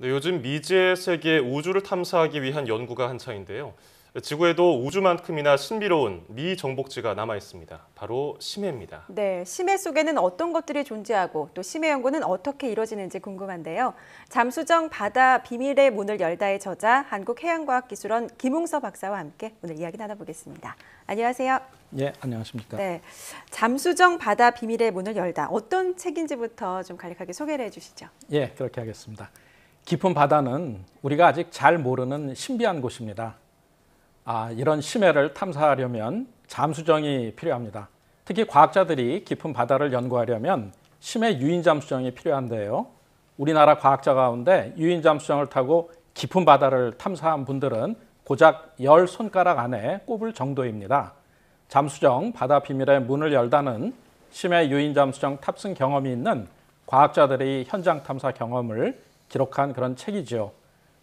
네, 요즘 미지의 세계 우주를 탐사하기 위한 연구가 한창인데요. 지구에도 우주만큼이나 신비로운 미정복지가 남아 있습니다. 바로 심해입니다. 네, 심해 속에는 어떤 것들이 존재하고 또 심해 연구는 어떻게 이루어지는지 궁금한데요. 잠수정 바다 비밀의 문을 열다의 저자 한국해양과학기술원 김웅서 박사와 함께 오늘 이야기 나눠보겠습니다. 안녕하세요. 예, 안녕하십니까. 네, 잠수정 바다 비밀의 문을 열다 어떤 책인지부터 좀 간략하게 소개를 해주시죠. 예, 그렇게 하겠습니다. 깊은 바다는 우리가 아직 잘 모르는 신비한 곳입니다. 아, 이런 심해를 탐사하려면 잠수정이 필요합니다. 특히 과학자들이 깊은 바다를 연구하려면 심해 유인 잠수정이 필요한데요. 우리나라 과학자 가운데 유인 잠수정을 타고 깊은 바다를 탐사한 분들은 고작 열 손가락 안에 꼽을 정도입니다. 잠수정 바다 비밀의 문을 열다는 심해 유인 잠수정 탑승 경험이 있는 과학자들의 현장 탐사 경험을 기록한 그런 책이죠.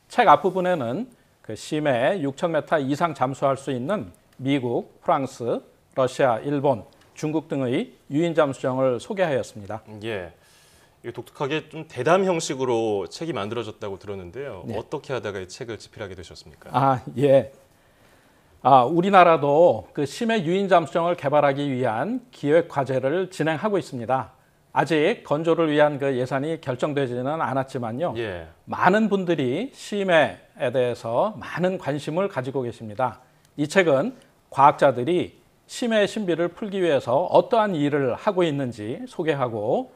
책 앞부분에는 그 심해 6,000m 이상 잠수할 수 있는 미국, 프랑스, 러시아, 일본, 중국 등의 유인 잠수정을 소개하였습니다. 예. 독특하게 좀 대담 형식으로 책이 만들어졌다고 들었는데요. 네. 어떻게 하다가 이 책을 집필하게 되셨습니까? 아, 예. 아, 우리나라도 그 심해 유인 잠수정을 개발하기 위한 기획 과제를 진행하고 있습니다. 아직 건조를 위한 그 예산이 결정되지는 않았지만요. 예. 많은 분들이 심해에 대해서 많은 관심을 가지고 계십니다. 이 책은 과학자들이 심해 신비를 풀기 위해서 어떠한 일을 하고 있는지 소개하고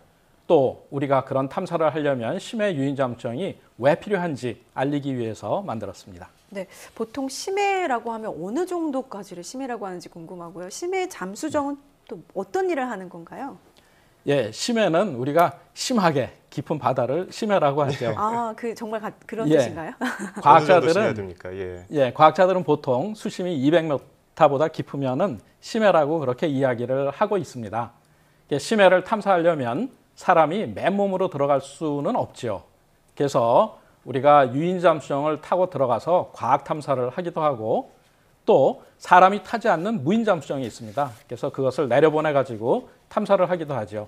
또 우리가 그런 탐사를 하려면 심해 유인장정이왜 필요한지 알리기 위해서 만들었습니다. 네, 보통 심해라고 하면 어느 정도까지를 심해라고 하는지 궁금하고요. 심해 잠수정은 또 어떤 일을 하는 건가요? 예, 심해는 우리가 심하게 깊은 바다를 심해라고 하죠. 아, 그 정말 가, 그런 예. 뜻인가요? 과학자들은 예. 예. 과학자들은 보통 수심이 200m보다 깊으면은 심해라고 그렇게 이야기를 하고 있습니다. 예, 심해를 탐사하려면 사람이 맨몸으로 들어갈 수는 없지요. 그래서 우리가 유인잠수정을 타고 들어가서 과학 탐사를 하기도 하고 또 사람이 타지 않는 무인 잠수정이 있습니다. 그래서 그것을 내려보내 가지고 탐사를 하기도 하죠.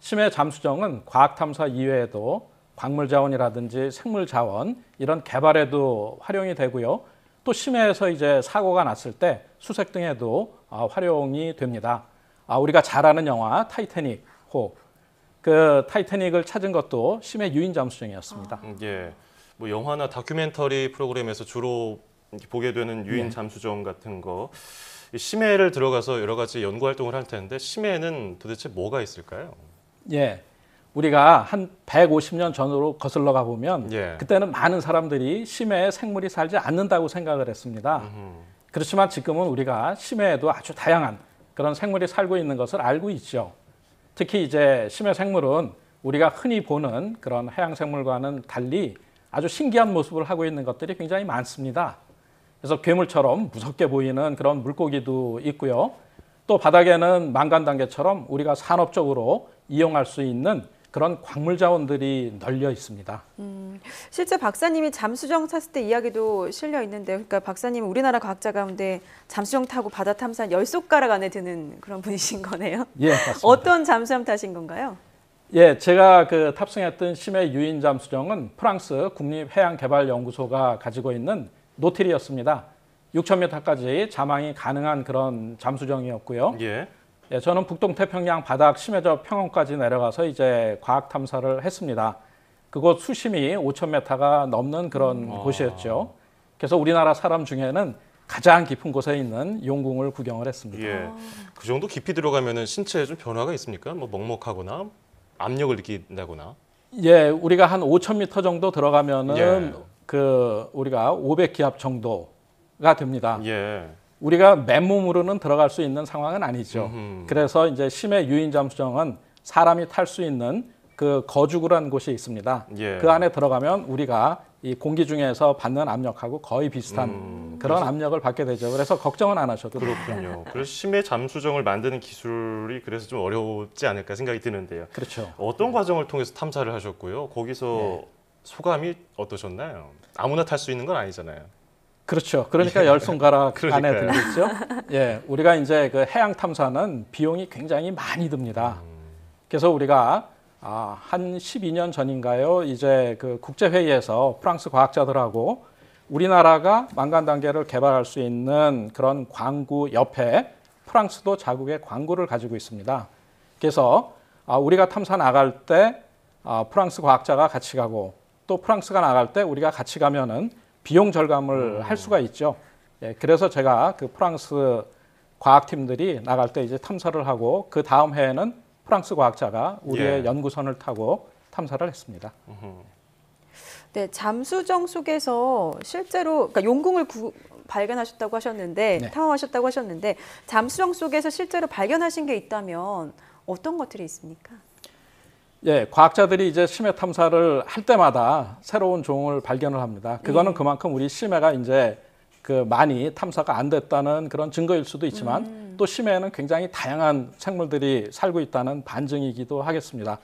심해 잠수정은 과학 탐사 이외에도 광물 자원이라든지 생물 자원 이런 개발에도 활용이 되고요. 또 심해에서 이제 사고가 났을 때 수색 등에도 아, 활용이 됩니다. 아, 우리가 잘 아는 영화 타이타닉 호. 그 타이타닉을 찾은 것도 심해 유인 잠수정이었습니다. 아. 예. 뭐 영화나 다큐멘터리 프로그램에서 주로 보게 되는 유인 네. 잠수정 같은 거 심해를 들어가서 여러 가지 연구 활동을 할 텐데 심해는 도대체 뭐가 있을까요? 예. 우리가 한 150년 전으로 거슬러 가 보면 예. 그때는 많은 사람들이 심해에 생물이 살지 않는다고 생각을 했습니다. 음흠. 그렇지만 지금은 우리가 심해에도 아주 다양한 그런 생물이 살고 있는 것을 알고 있죠. 특히 이제 심해 생물은 우리가 흔히 보는 그런 해양 생물과는 달리 아주 신기한 모습을 하고 있는 것들이 굉장히 많습니다. 그래서 괴물처럼 무섭게 보이는 그런 물고기도 있고요. 또 바닥에는 망간 단계처럼 우리가 산업적으로 이용할 수 있는 그런 광물 자원들이 널려 있습니다. 음, 실제 박사님이 잠수정 탔을 때 이야기도 실려 있는데, 그러니까 박사님 우리나라 과학자 가운데 잠수정 타고 바다 탐사 열 손가락 안에 드는 그런 분이신 거네요. 예, 맞습니다. 어떤 잠수함 타신 건가요? 예, 제가 그 탑승했던 심해 유인 잠수정은 프랑스 국립해양개발연구소가 가지고 있는 노틸이었습니다. 6,000m까지 자망이 가능한 그런 잠수정이었고요. 예. 예, 저는 북동 태평양 바닥 심해저 평원까지 내려가서 이제 과학 탐사를 했습니다. 그곳 수심이 5,000m가 넘는 그런 음. 곳이었죠. 그래서 우리나라 사람 중에는 가장 깊은 곳에 있는 용궁을 구경을 했습니다. 예. 그 정도 깊이 들어가면 신체에 좀 변화가 있습니까? 뭐 먹먹하거나 압력을 느낀다거나. 예, 우리가 한 5,000m 정도 들어가면은 예. 그 우리가 500기압 정도가 됩니다. 예. 우리가 맨몸으로는 들어갈 수 있는 상황은 아니죠. 음흠. 그래서 이제 심해 유인 잠수정은 사람이 탈 수 있는 그거주구라 곳이 있습니다. 예. 그 안에 들어가면 우리가 이 공기 중에서 받는 압력하고 거의 비슷한 음, 그런 압력을 받게 되죠. 그래서 걱정은 안 하셔도 그렇군요. 그래서 심해 잠수정을 만드는 기술이 그래서 좀 어렵지 않을까 생각이 드는데요. 그렇죠. 어떤 과정을 통해서 탐사를 하셨고요. 거기서 네. 소감이 어떠셨나요? 아무나 탈 수 있는 건 아니잖아요. 그렇죠. 그러니까 열 손가락 안에 들겠죠. 예, 우리가 이제 그 해양 탐사는 비용이 굉장히 많이 듭니다. 음. 그래서 우리가 아, 한 12년 전인가요? 이제 그 국제회의에서 프랑스 과학자들하고 우리나라가 망간 단계를 개발할 수 있는 그런 광구 옆에 프랑스도 자국의 광구를 가지고 있습니다. 그래서 아, 우리가 탐사 나갈 때 아, 프랑스 과학자가 같이 가고 또 프랑스가 나갈 때 우리가 같이 가면은 비용 절감을 음. 할 수가 있죠. 예, 그래서 제가 그 프랑스 과학팀들이 나갈 때 이제 탐사를 하고 그 다음 해에는 프랑스 과학자가 우리의 예. 연구선을 타고 탐사를 했습니다. 음 네, 잠수정 속에서 실제로 그러니까 용궁을 구, 발견하셨다고 하셨는데 네. 탐험하셨다고 하셨는데 잠수정 속에서 실제로 발견하신 게 있다면 어떤 것들이 있습니까? 예, 과학자들이 이제 심해 탐사를 할 때마다 새로운 종을 발견을 합니다. 그거는 예. 그만큼 우리 심해가 이제 그 많이 탐사가 안 됐다는 그런 증거일 수도 있지만 음. 또 심해에는 굉장히 다양한 생물들이 살고 있다는 반증이기도 하겠습니다.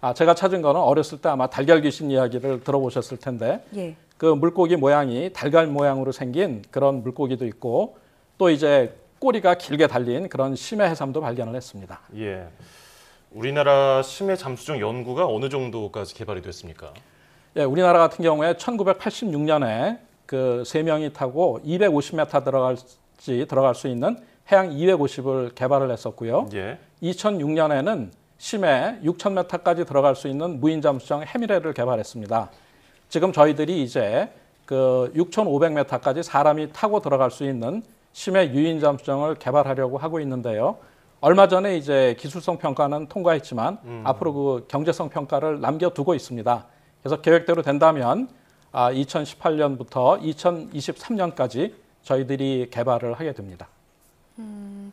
아, 제가 찾은 거는 어렸을 때 아마 달걀 귀신 이야기를 들어보셨을 텐데 예. 그 물고기 모양이 달걀 모양으로 생긴 그런 물고기도 있고 또 이제 꼬리가 길게 달린 그런 심해 해삼도 발견을 했습니다. 예. 우리나라 심해 잠수정 연구가 어느 정도까지 개발이 됐습니까? 예, 우리나라 같은 경우에 1986년에 그 세 명이 타고 250m 들어갈지 들어갈 수 있는 해양 250을 개발을 했었고요. 예. 2006년에는 심해 6,000m까지 들어갈 수 있는 무인 잠수정 해미래를 개발했습니다. 지금 저희들이 이제 그 6,500m까지 사람이 타고 들어갈 수 있는 심해 유인 잠수정을 개발하려고 하고 있는데요. 얼마 전에 이제 기술성 평가는 통과했지만 음. 앞으로 그 경제성 평가를 남겨두고 있습니다. 그래서 계획대로 된다면 아, 2018년부터 2023년까지 저희들이 개발을 하게 됩니다. 음,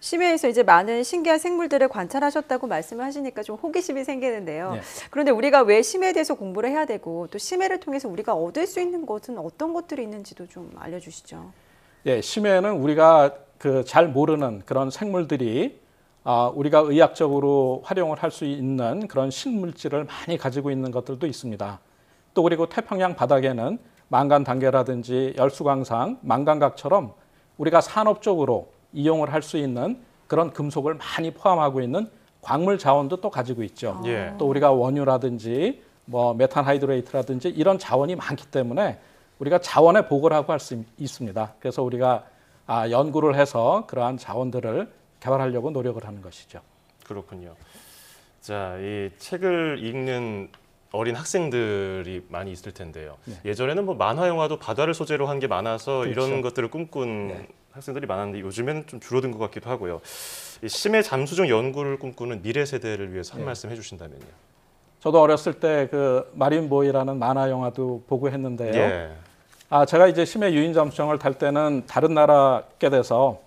심해에서 이제 많은 신기한 생물들을 관찰하셨다고 말씀을 하시니까 좀 호기심이 생기는데요. 네. 그런데 우리가 왜 심해에 대해서 공부를 해야 되고 또 심해를 통해서 우리가 얻을 수 있는 것은 어떤 것들이 있는지도 좀 알려주시죠. 예, 심해는 우리가 그잘 모르는 그런 생물들이 아, 우리가 의학적으로 활용을 할 수 있는 그런 식물질을 많이 가지고 있는 것들도 있습니다. 또 그리고 태평양 바닥에는 망간 단계라든지 열수광상, 망간각처럼 우리가 산업적으로 이용을 할 수 있는 그런 금속을 많이 포함하고 있는 광물 자원도 또 가지고 있죠. 아. 예. 또 우리가 원유라든지 뭐 메탄 하이드레이트라든지 이런 자원이 많기 때문에 우리가 자원의 보고라고 할 수 있습니다. 그래서 우리가 아, 연구를 해서 그러한 자원들을 개발하려고 노력을 하는 것이죠. 그렇군요. 자, 이 책을 읽는 어린 학생들이 많이 있을 텐데요. 네. 예전에는 뭐 만화 영화도 바다를 소재로 한 게 많아서 그렇죠. 이런 것들을 꿈꾼 네. 학생들이 많았는데 요즘에는 좀 줄어든 것 같기도 하고요. 심해 잠수정 연구를 꿈꾸는 미래 세대를 위해서 한 네. 말씀 해주신다면요. 저도 어렸을 때 그 마린보이라는 만화 영화도 보고 했는데요. 예. 아, 제가 이제 심해 유인 잠수정을 탈 때는 다른 나라께 돼서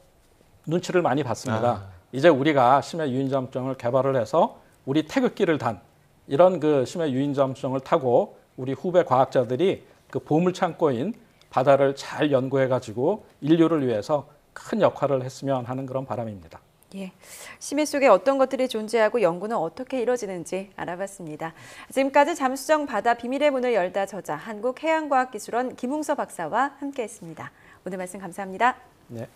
눈치를 많이 봤습니다. 아. 이제 우리가 심해 유인 잠수정을 개발을 해서 우리 태극기를 단 이런 그 심해 유인 잠수정을 타고 우리 후배 과학자들이 그 보물 창고인 바다를 잘 연구해 가지고 인류를 위해서 큰 역할을 했으면 하는 그런 바람입니다. 예, 심해 속에 어떤 것들이 존재하고 연구는 어떻게 이루어지는지 알아봤습니다. 지금까지 잠수정 바다 비밀의 문을 열다 저자 한국해양과학기술원 김웅서 박사와 함께했습니다. 오늘 말씀 감사합니다. 네.